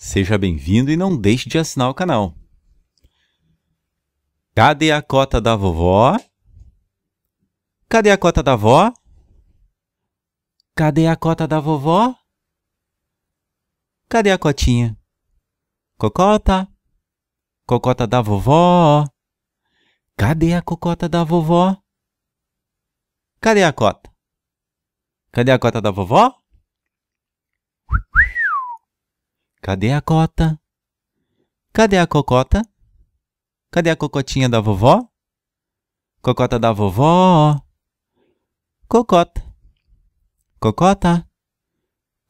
Seja bem-vindo e não deixe de assinar o canal. Cadê a cota da vovó? Cadê a cota da vó? Cadê a cota da vovó? Cadê a cotinha? Cocota? Cocota da vovó? Cadê a cocota da vovó? Cadê a cota? Cadê a cota da vovó? Cadê a cota? Cadê a cocota? Cadê a cocotinha da vovó? Cocota da vovó. Cocota. Cocota.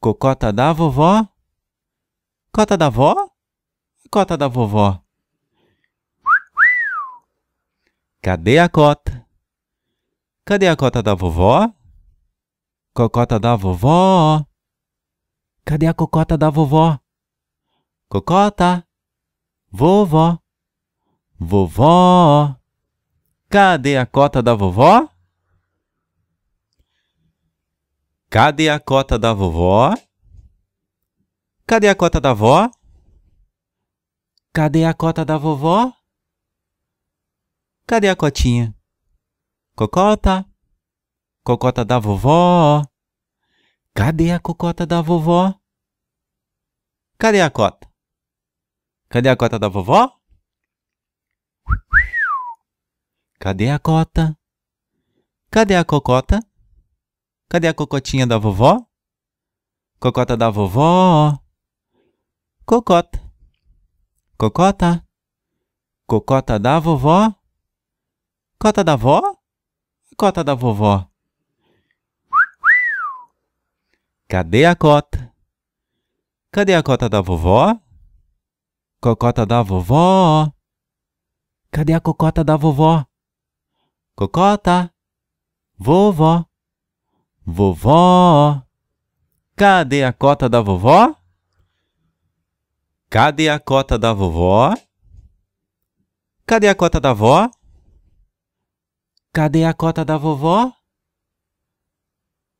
Cocota da vovó. Cota da vó? Cota da vovó. Cadê a cota? Cadê a cota da vovó? Cocota da vovó. Cadê a cocota da vovó? Cocota, vovó, vovó. Cadê a cota da vovó? Cadê a cota da vovó? Cadê a cota da vó? Cadê a cota da vovó? Cadê a cotinha? Cocota, cocota da vovó. Cadê a cocota da vovó? Cadê a cota? Cadê a cota da vovó? Cadê a cota? Cadê a cocota? Cadê a cocotinha da vovó? Cocota da vovó. Cocota. Cocota. Cocota da vovó. Cota da vó? Cota da vovó. Cadê a cota? Cadê a cota da vovó? Cocota da vovó! Cadê a cocota da vovó? Cocota! Vovó! Vovó! Cadê a cota da vovó? Cadê a cota da vovó? Cadê a cota da vó? Cadê a cota da vovó?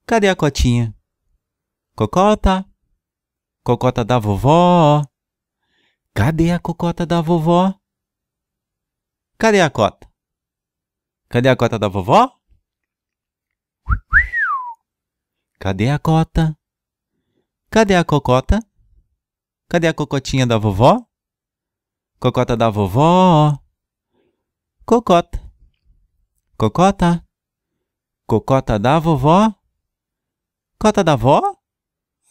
Cadê a cotinha? Cocota! Cocota da vovó! Cadê a cocota da vovó? Cadê a cota? Cadê a cota da vovó? Cadê a cota? Cadê a cocota? Cadê a cocotinha da vovó? Cocota da vovó. Cocota. Cocota. Cocota da vovó. Cota da vó?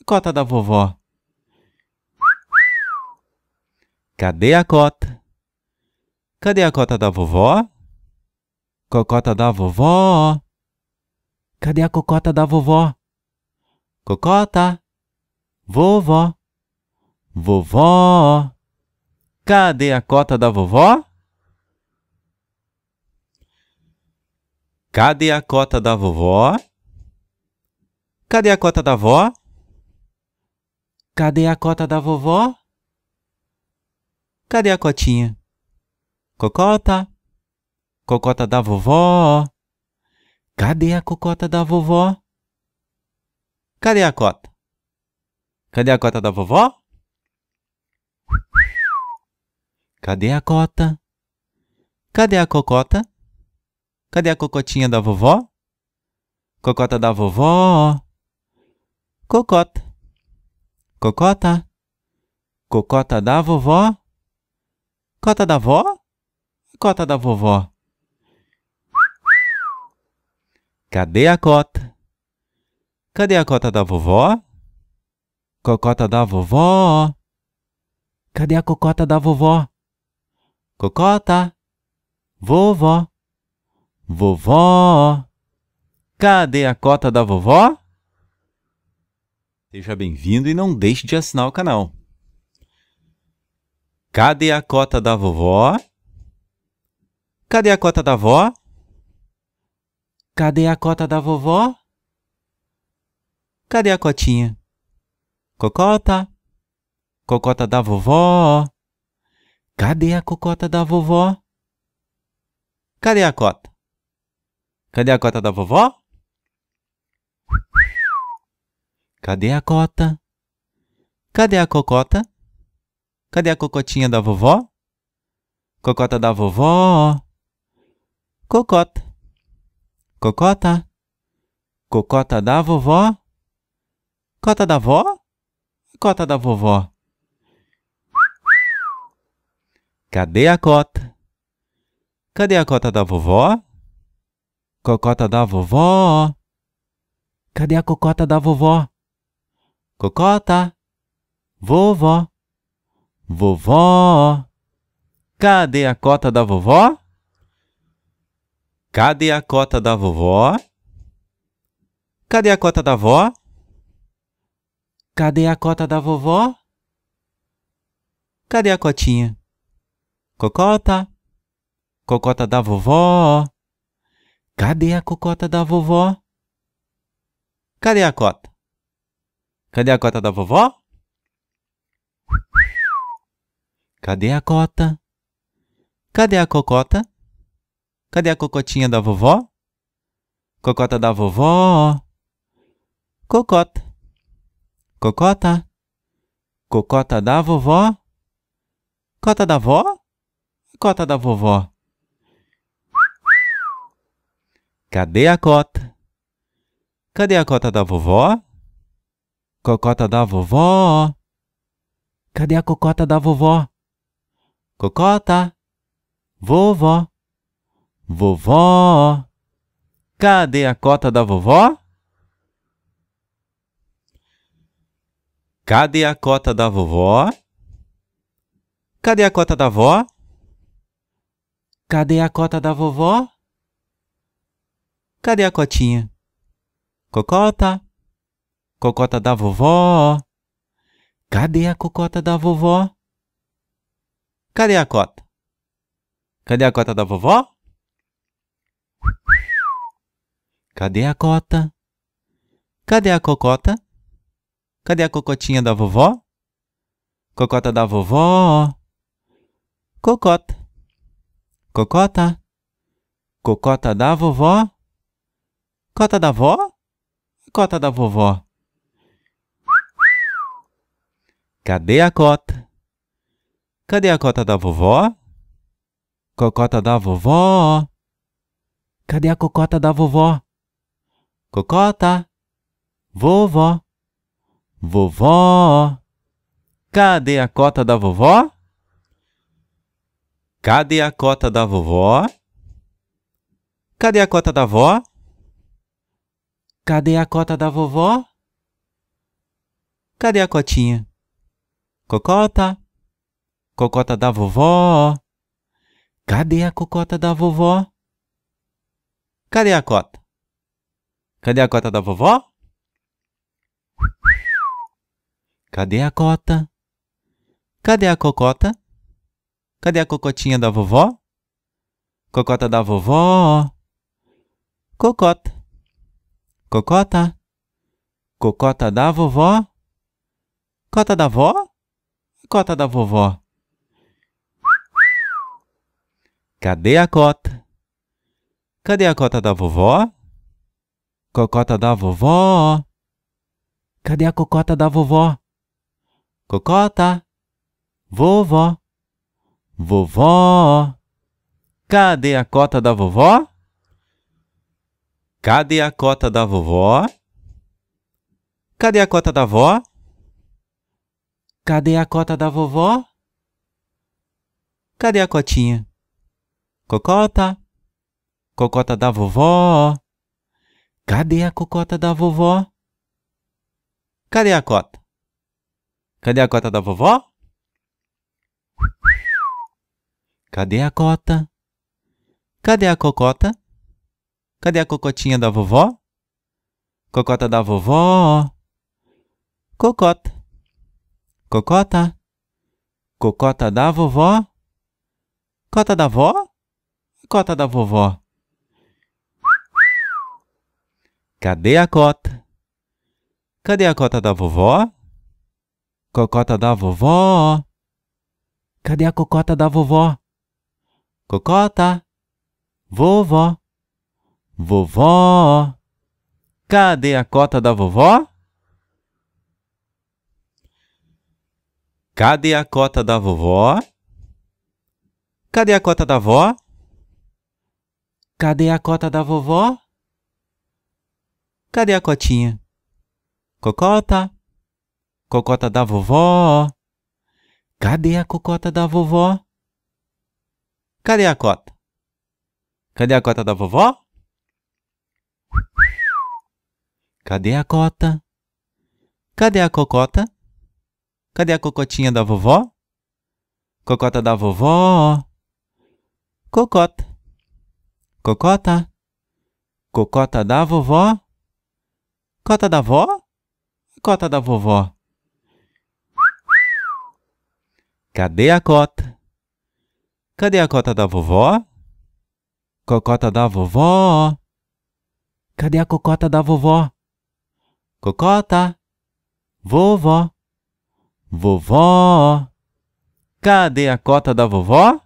Cota da vovó. Cadê a cota? Cadê a cota da vovó? Cocota da vovó. Cadê a cocota da vovó? Cocota. Vovó. Vovó. Cadê a cota da vovó? Cadê a cota da vovó? Cadê a cota da vó? Cadê a cota da vovó? Cadê a Cotinha? Cocota? Cocota da vovó? Cadê a cocota da vovó? Cadê a cota? Cadê a cota da vovó? Cadê a cota? Cadê a cocota? Cadê a cocotinha da vovó? Cocota da vovó? Cocota. Cocota. Cocota da vovó? Cota da vó? Cota da vovó? Cadê a cota? Cadê a cota da vovó? Cocota da vovó? Cadê a cocota da vovó? Cocota? Vovó? Vovó? Cadê a cota da vovó? Seja bem-vindo e não deixe de assinar o canal. Cadê a cota da vovó? Cadê a cota da vó? Cadê a cota da vovó? Cadê a cotinha? Cocota? Cocota da vovó? Cadê a cocota da vovó? Cadê a cota? Cadê a cota da vovó? Cadê a cota? Cadê a cocota? Cadê a cocotinha da vovó? Cocota da vovó. Cocota. Cocota. Cocota da vovó. Cota da vó? Cota da vovó. Cadê a cota? Cadê a cota da vovó? Cocota da vovó. Cadê a cocota da vovó? Cocota. Vovó. Vovó! Cadê a cota da vovó? Cadê a cota da vovó? Cadê a cota da vó? Cadê a cota da vovó? Cadê a cotinha? Cocota! Cocota da vovó! Cadê a cocota da vovó? Cadê a cota? Cadê a cota da vovó? Cadê a cota? Cadê a cocota? Cadê a cocotinha da vovó? Cocota da vovó. Cocota. Cocota. Cocota da vovó. Cota da vó? Cota da vovó. Cadê a cota? Cadê a cota da vovó? Cocota da vovó. Cadê a cocota da vovó? Cocota, vovó, vovó. Cadê a cota da vovó? Cadê a cota da vovó? Cadê a cota da vó? Cadê a cota da vovó? Cadê a cotinha? Cocota, cocota da vovó. Cadê a cocota da vovó? Cadê a cota? Cadê a cota da vovó? Cadê a cota? Cadê a cocota? Cadê a cocotinha da vovó? Cocota da vovó. Cocota. Cocota. Cocota da vovó. Cota da vó? Cota da vovó. Cadê a cota? Cadê a cota da vovó? Cocota da vovó. Cadê a cocota da vovó? Cocota. Vovó. Vovó. Cadê a cota da vovó? Cadê a cota da vovó? Cadê a cota da vó? Cadê a cota da vovó? Cadê a cotinha? Cocota. Cocota da vovó! Cadê a cocota da vovó? Cadê a cota? Cadê a cota da vovó? Cadê a cota? Cadê a cocota? Cadê a cocotinha da vovó? Cocota da vovó. Cocota. Cocota. Cocota da vovó. Cota da vó? Cota da vovó. Cadê a cota? Cadê a cota da vovó? Cocota da vovó. Cadê a cocota da vovó? Cocota. Vovó. Vovó. Cadê a cota da vovó? Cadê a cota da vovó? Cadê a cota da vó? Cadê a cota da vovó? Cadê a cotinha? Cocota! Cocota da vovó! Cadê a cocota da vovó? Cadê a cota? Cadê a cota da vovó? Cadê a cota? Cadê a cocota? Cadê a cocotinha da vovó? Cocota da vovó. Cocota. Cocota. Cocota da vovó. Cota da vó? Cota da vovó. Cadê a cota? Cadê a cota da vovó? Cocota da vovó. Cadê a cocota da vovó? Cocota. Vovó. Vovó. Cadê a cota da vovó? Cadê a cota da vovó? Cadê a cota da vó? Cadê a cota da vovó? Cadê a cotinha? Cocota? Cocota da vovó? Cadê a cocota da vovó? Cadê a cota? Cadê a cota da vovó? Cadê a cota? Cadê a cocota? Cadê a cocotinha da vovó? Cocota da vovó? Cocota. Cocota? Cocota da vovó? Cota da vó? Cota da vovó? Cadê a cota? Cadê a cota da vovó? Cocota da vovó? Cadê a cocota da vovó? Cocota? Vovó? Vovó? Cadê a cota da vovó?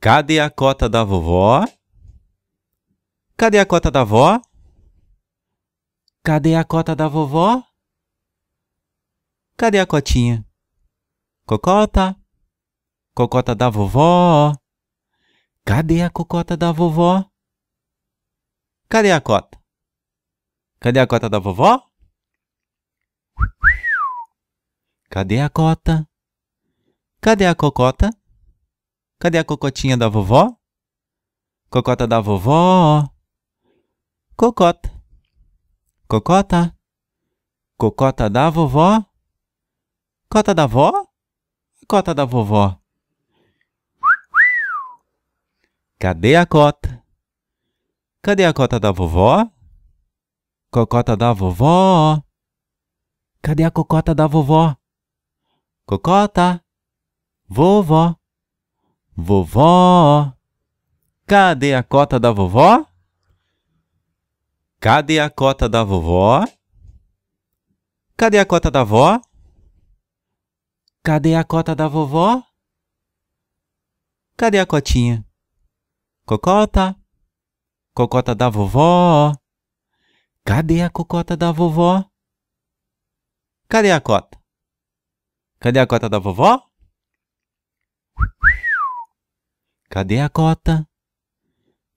Cadê a cota da vovó? Cadê a cota da vó? Cadê a cota da vovó? Cadê a cotinha? Cocota? Cocota da vovó? Cadê a cocota da vovó? Cadê a cota? Cadê a cota da vovó? Cadê a cota? Cadê a cocota? Cadê a cocotinha da vovó? Cocota da vovó. Cocota. Cocota. Cocota da vovó. Cota da vó? Cota da vovó. Cadê a cota? Cadê a cota da vovó? Cocota da vovó. Cadê a cocota da vovó? Cocota. Vovó. Vovó, cadê a cota da vovó? Cadê a cota da vovó? Cadê a cota da vó? Cadê a cota da vovó? Cadê a cotinha? Cocota, cocota da vovó. Cadê a cocota da vovó? Cadê a cota? Cadê a cota da vovó? Cadê a cota?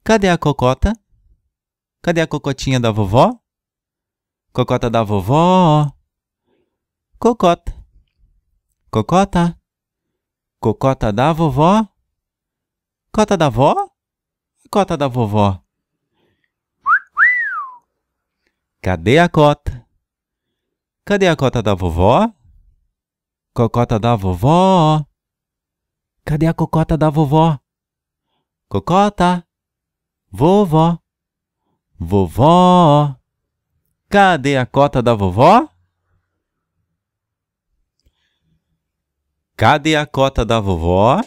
Cadê a cocota? Cadê a cocotinha da vovó? Cocota da vovó. Cocota. Cocota. Cocota da vovó. Cota da vó? Cota da vovó. Cadê a cota? Cadê a cota da vovó? Cocota da vovó. Cadê a cocota da vovó? Cocota, vovó, vovó. Cadê a cota da vovó? Cadê a cota da vovó?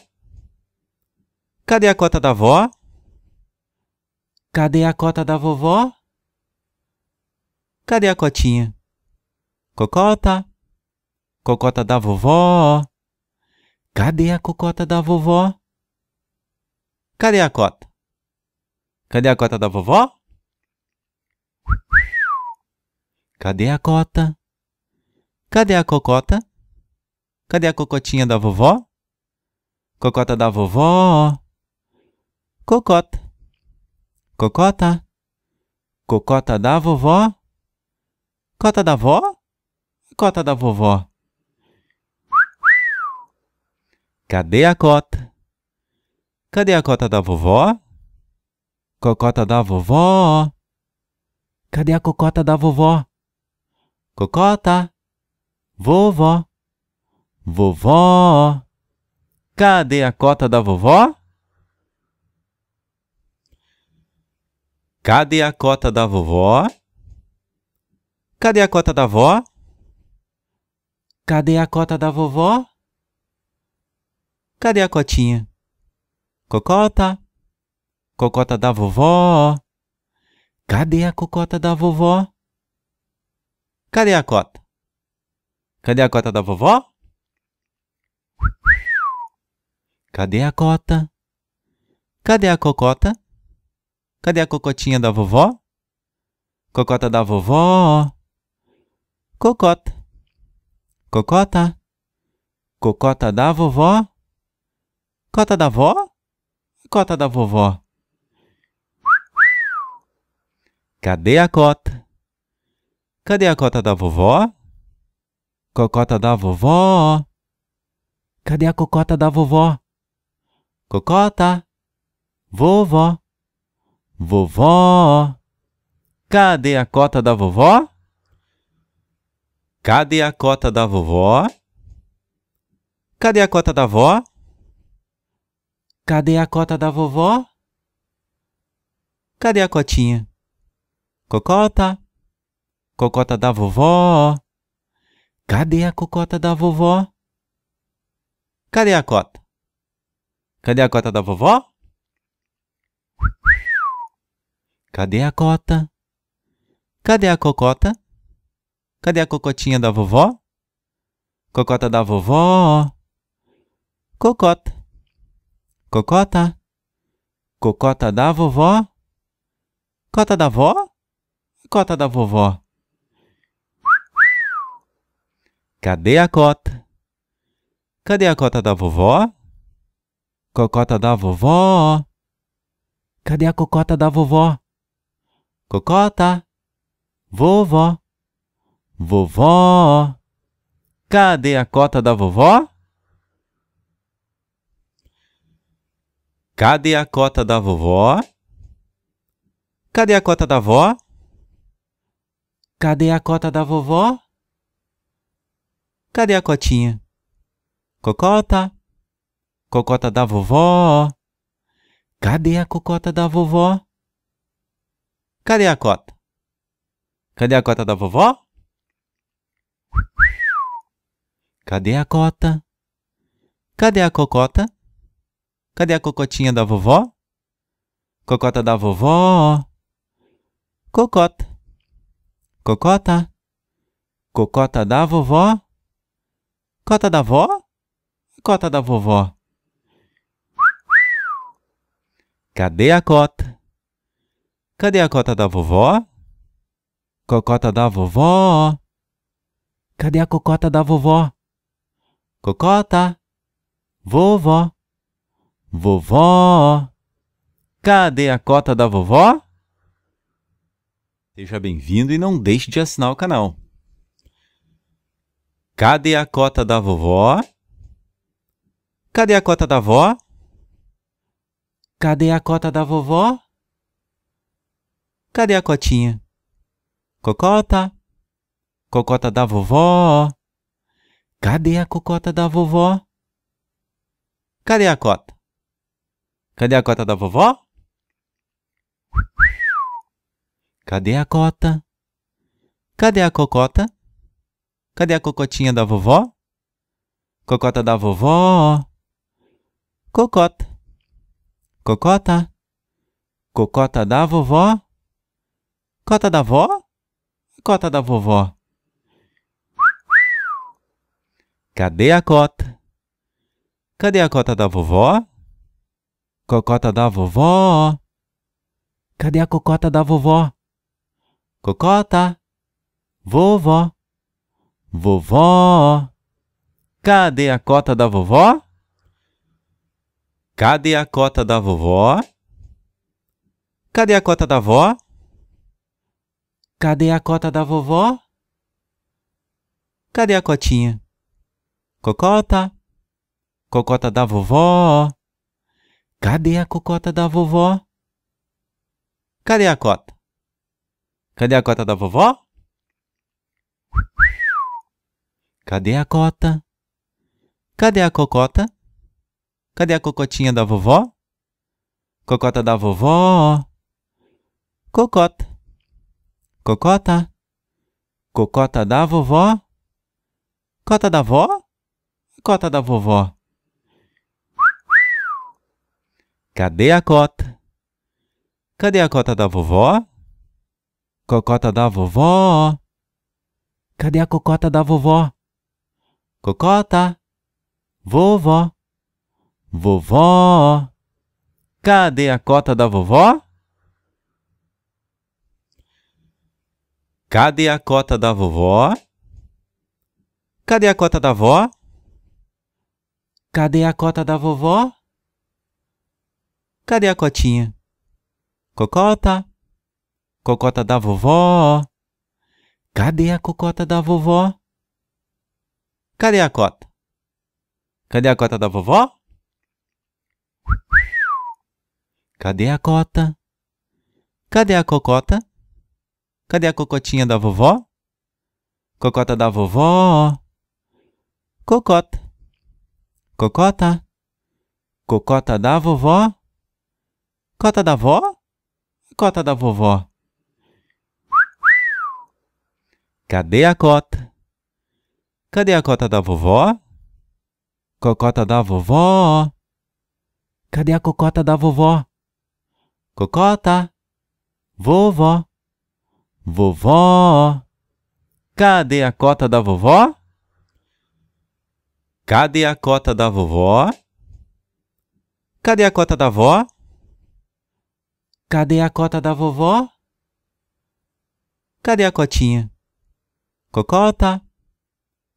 Cadê a cota da vó? Cadê a cota da vovó? Cadê a cotinha? Cocota, cocota da vovó. Cadê a cocota da vovó? Cadê a cota? Cadê a cota da vovó? Cadê a cota? Cadê a cocota? Cadê a cocotinha da vovó? Cocota da vovó. Cocota. Cocota. Cocota da vovó. Cota da vó? Cota da vovó. Cadê a cota? Cadê a cota da vovó? Cocota da vovó. Cadê a cocota da vovó? Cocota. Vovó. Vovó. Cadê a cota da vovó? Cadê a cota da vovó? Cadê a cota da vó? Cadê a cota da vovó? Cadê a cotinha? Cocota! Cocota da vovó! Cadê a cocota da vovó? Cadê a cota? Cadê a cota da vovó? Cadê a cota? Cadê a cocota? Cadê a cocotinha da vovó? Cocota da vovó. Cocota. Cocota. Cocota da vovó. Cota da vó? Cota da vovó. Cadê a cota? Cadê a cota da vovó? Cocota da vovó. Cadê a cocota da vovó? Cocota. Vovó. Vovó. Cadê a cota da vovó? Cadê a cota da vovó? Cadê a cota da vó? Cadê a cota da vovó? Cadê a cotinha? Cocota? Cocota da vovó? Cadê a cocota da vovó? Cadê a cota? Cadê a cota da vovó? Cadê a cota? Cadê a cocota? Cadê a cocotinha da vovó? Cocota da vovó? Cocota. Cocota? Cocota da vovó? Cota da vó? Cota da vovó? Cadê a cota? Cadê a cota da vovó? Cocota da vovó? Cadê a cocota da vovó? Cocota? Vovó? Vovó? Cadê a cota da vovó? Cadê a cota da vovó? Cadê a cota da vó? Cadê a cota da vovó? Cadê a cotinha? Cocota? Cocota da vovó? Cadê a cocota da vovó? Cadê a cota? Cadê a cota da vovó? Cadê a cota? Cadê a cocota? Cadê a cocotinha da vovó? Cocota da vovó. Cocota. Cocota. Cocota da vovó. Cota da vó? Cota da vovó. Cadê a cota? Cadê a cota da vovó? Cocota da vovó. Cadê a cocota da vovó? Cocota. Vovó. Vovó, cadê a cota da vovó? Seja bem-vindo e não deixe de assinar o canal. Cadê a cota da vovó? Cadê a cota da vó? Cadê a cota da vovó? Cadê a cotinha? Cocota? Cocota da vovó? Cadê a cocota da vovó? Cadê a cota? Cadê a cota da vovó? Cadê a cota? Cadê a cocota? Cadê a cocotinha da vovó? Cocota da vovó. Cocota. Cocota. Cocota da vovó. Cota da vó? Cota da vovó. Cadê a cota? Cadê a cota da vovó? Cocota da vovó. Cadê a cocota da vovó? Cocota. Vovó. Vovó. Cadê a cota da vovó? Cadê a cota da vovó? Cadê a cota da vó? Cadê a cota da vovó? Cadê a cotinha? Cocota. Cocota da vovó. Cadê a cocota da vovó? Cadê a cota? Cadê a cota da vovó? Cadê a cota? Cadê a cocota? Cadê a cocotinha da vovó? Cocota da vovó. Cocota. Cocota. Cocota da vovó. Cota da vó? Cota da vovó. Cadê a cota? Cadê a cota da vovó? Cocota da vovó. Cadê a cocota da vovó? Cocota. Vovó. Vovó. Cadê a cota da vovó? Cadê a cota da vovó? Cadê a cota da vó? Cadê a cota da vovó? Cadê a Cotinha? Cocota? Cocota da vovó? Cadê a cocota da vovó? Cadê a cota? Cadê a cota da vovó? Cadê a cota? Cadê a cocota? Cadê a cocotinha da vovó? Cocota da vovó? Cocota. Cocota. Cocota da vovó? Cota da vó? Cota da vovó? Cadê a cota? Cadê a cota da vovó? Cocota da vovó? Cadê a cocota da vovó? Cocota? Vovó? Vovó? Cadê a cota da vovó? Cadê a cota da vovó? Cadê a cota da vó? Cadê a cota da vovó? Cadê a cotinha? Cocota!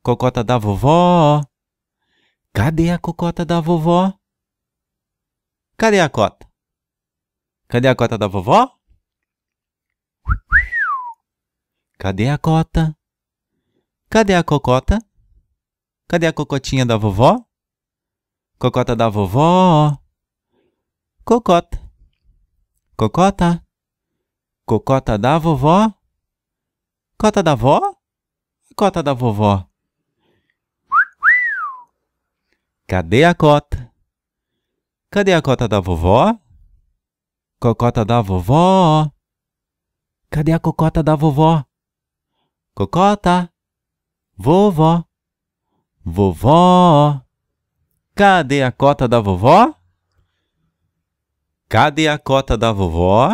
Cocota da vovó! Cadê a cocota da vovó? Cadê a cota? Cadê a cota da vovó? Cadê a cota? Cadê a cocota? Cadê a cocotinha da vovó? Cocota da vovó. Cocota. Cocota? Cocota da vovó? Cota da vó? Cota da vovó? Cadê a cota? Cadê a cota da vovó? Cocota da vovó? Cadê a cocota da vovó? Cocota? Vovó? Vovó? Cadê a cota da vovó? Cadê a cota da vovó?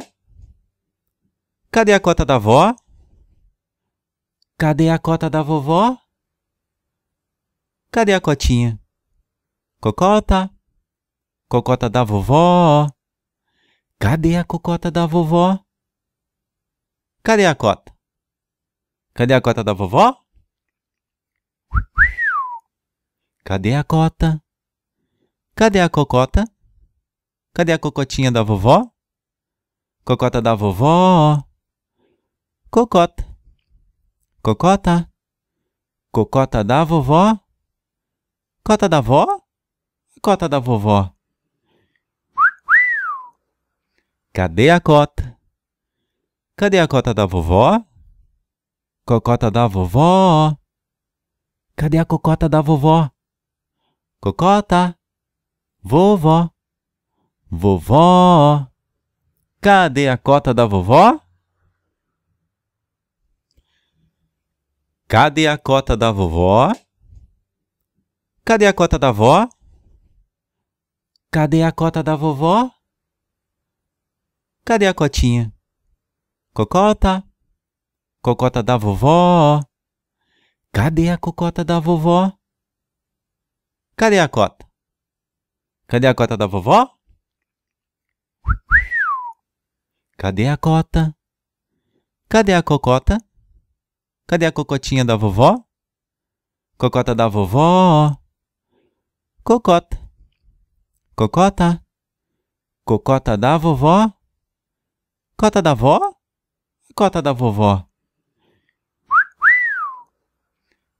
Cadê a cota da vó? Cadê a cota da vovó? Cadê a cotinha? Cocota? Cocota da vovó? Cadê a cocota da vovó? Cadê a cota? Cadê a cota da vovó? Cadê a cota? Cadê a cocota? Cadê a cocotinha da vovó? Cocota da vovó. Cocota. Cocota. Cocota da vovó. Cota da vó? Cota da vovó. Cadê a cota? Cadê a cota da vovó? Cocota da vovó. Cadê a cocota da vovó? Cocota. Vovó. Vovó, cadê a cota da vovó? Cadê a cota da vovó? Cadê a cota da vó? Cadê a cota da vovó? Cadê a cotinha? Cocota, cocota da vovó. Cadê a cocota da vovó? Cadê a cota? Cadê a cota da vovó? Cadê a cota? Cadê a cocota? Cadê a cocotinha da vovó? Cocota da vovó. Cocota. Cocota. Cocota da vovó. Cota da vó? Cota da vovó.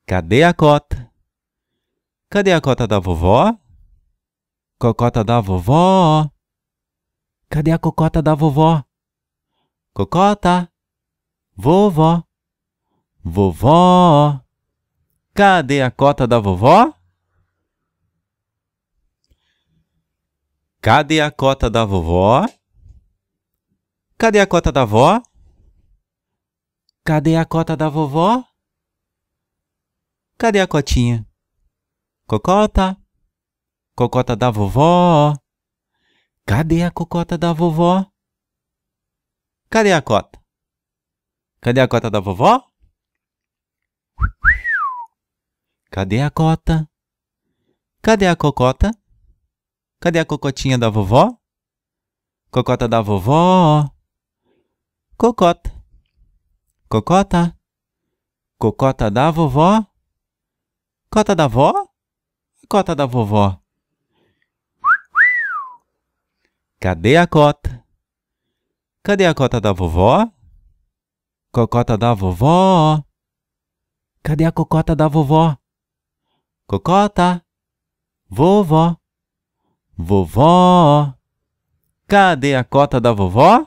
Cadê a cota? Cadê a cota da vovó? Cocota da vovó. Cadê a cocota da vovó? Cocota! Vovó! Vovó! Cadê a cota da vovó? Cadê a cota da vovó? Cadê a cota da vó? Cadê a cota da vovó? Cadê a cotinha? Cocota! Cocota da vovó! Cadê a cocota da vovó? Cadê a cota? Cadê a cota da vovó? Cadê a cota? Cadê a cocota? Cadê a cocotinha da vovó? Cocota da vovó. Cocota. Cocota. Cocota da vovó. Cota da vó? Cota da vovó. Cadê a cota? Cadê a cota da vovó? Cocota da vovó. Cadê a cocota da vovó? Cocota. Vovó. Vovó. Cadê a cota da vovó?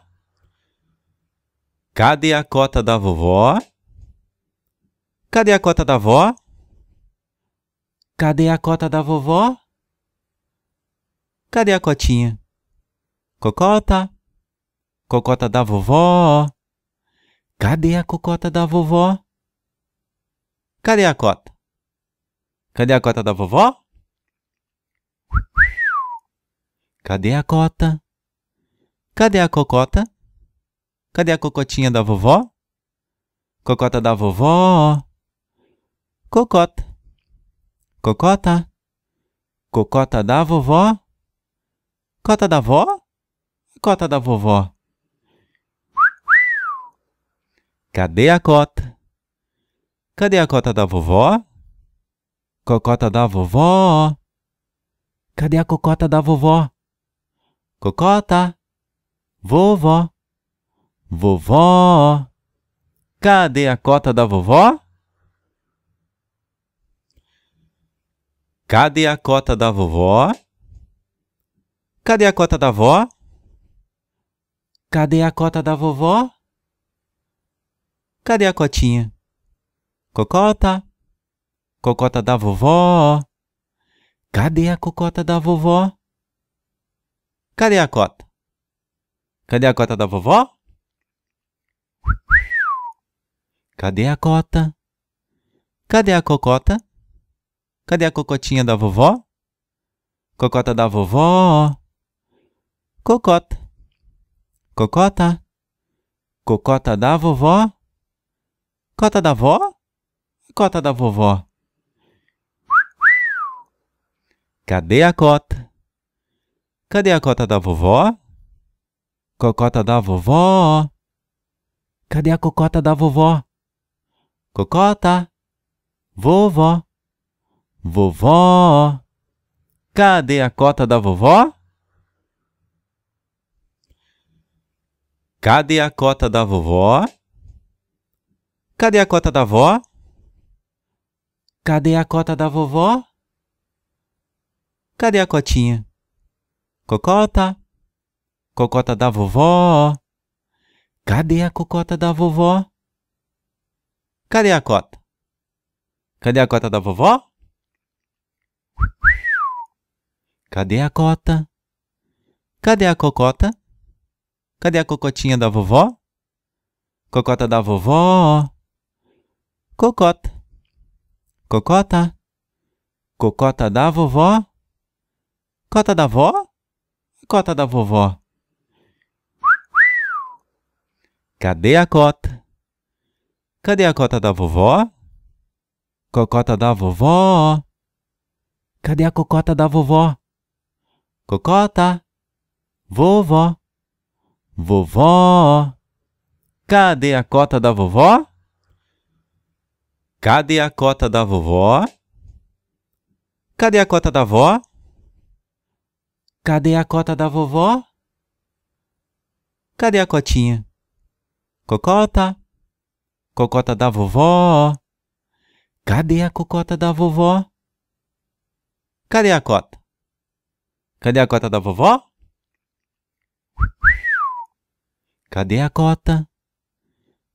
Cadê a cota da vovó? Cadê a cota da vó? Cadê a cota da vovó? Cadê a cotinha? Cocota! Cocota da vovó! Cadê a cocota da vovó? Cadê a cota? Cadê a cota da vovó? Cadê a cota? Cadê a cocota? Cadê a cocotinha da vovó? Cocota da vovó. Cocota. Cocota. Cocota da vovó. Cota da vó? Cota da vovó. Cadê a cota? Cadê a cota da vovó? Cocota da vovó. Cadê a cocota da vovó? Cocota. Vovó. Vovó. Cadê a cota da vovó? Cadê a cota da vovó? Cadê a cota da vó? Cadê a cota da vovó? Cadê a cotinha? Cocota! Cocota da vovó! Cadê a cocota da vovó? Cadê a cota? Cadê a cota da vovó? Cadê a cota? Cadê a cocota? Cadê a cocotinha da vovó? Cocota da vovó? Cocota. Cocota? Cocota da vovó? Cota da vó? Cota da vovó? Cadê a cota? Cadê a cota da vovó? Cocota da vovó? Cadê a cocota da vovó? Cocota? Vovó? Vovó? Cadê a cota da vovó? Cadê a cota da vovó? Cadê a cota da vó? Cadê a cota da vovó? Cadê a cotinha? Cocota? Cocota da vovó? Cadê a cocota da vovó? Cadê a cota? Cadê a cota da vovó? Cadê a cota? Cadê a cocota? Cadê a cocotinha da vovó? Cocota da vovó. Cocota. Cocota. Cocota da vovó. Cota da vó? Cota da vovó. Cadê a cota? Cadê a cota da vovó? Cocota da vovó. Cadê a cocota da vovó? Cocota. Vovó. Vovó! Cadê a cota da vovó? Cadê a cota da vovó? Cadê a cota da vó? Cadê a cota da vovó? Cadê a cotinha? Cocota! Cocota da vovó! Cadê a cocota da vovó? Cadê a cota? Cadê a cota da vovó? Cadê a cota?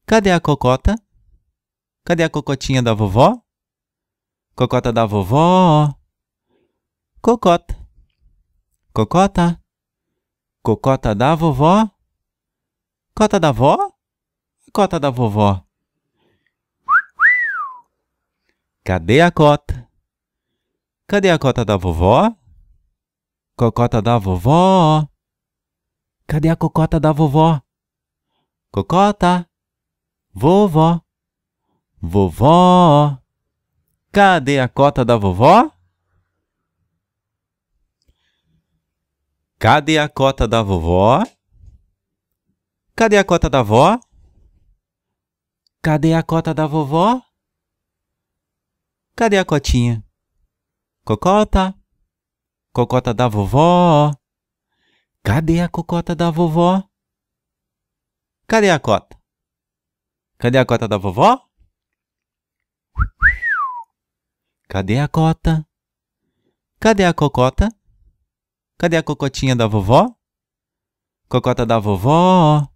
Cadê a cocota? Cadê a cocotinha da vovó? Cocota da vovó. Cocota. Cocota. Cocota da vovó. Cota da vó? Cota da vovó. Cadê a cota? Cadê a cota da vovó? Cocota da vovó. Cadê a cocota da vovó? Cocota, vovó, vovó. Cadê a cota da vovó? Cadê a cota da vovó? Cadê a cota da vó? Cadê a cota da vovó? Cadê a cotinha? Cocota, cocota da vovó. Cadê a cocota da vovó? Cadê a cota? Cadê a cota da vovó? Cadê a cota? Cadê a cocota? Cadê a cocotinha da vovó? Cocota da vovó.